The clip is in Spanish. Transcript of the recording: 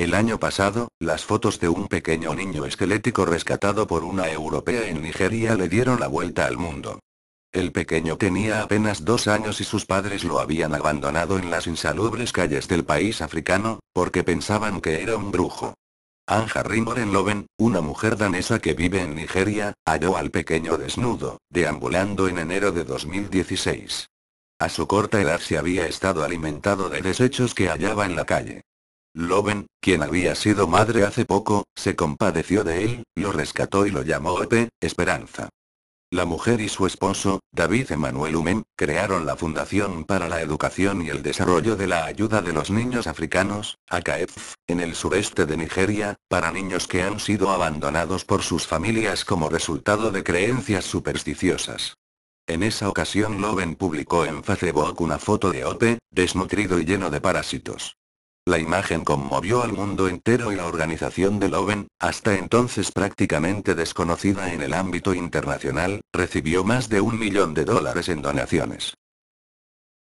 El año pasado, las fotos de un pequeño niño esquelético rescatado por una europea en Nigeria le dieron la vuelta al mundo. El pequeño tenía apenas dos años y sus padres lo habían abandonado en las insalubres calles del país africano, porque pensaban que era un brujo. Anja Rimorenloven, una mujer danesa que vive en Nigeria, halló al pequeño desnudo, deambulando en enero de 2016. A su corta edad se había estado alimentado de desechos que hallaba en la calle. Loven, quien había sido madre hace poco, se compadeció de él, lo rescató y lo llamó Ope, Esperanza. La mujer y su esposo, David Emanuel Umen, crearon la Fundación para la Educación y el Desarrollo de la Ayuda de los Niños Africanos, AKEF, en el sureste de Nigeria, para niños que han sido abandonados por sus familias como resultado de creencias supersticiosas. En esa ocasión Loven publicó en Facebook una foto de Ope, desnutrido y lleno de parásitos. La imagen conmovió al mundo entero y la organización de Loven, hasta entonces prácticamente desconocida en el ámbito internacional, recibió más de un millón de dólares en donaciones.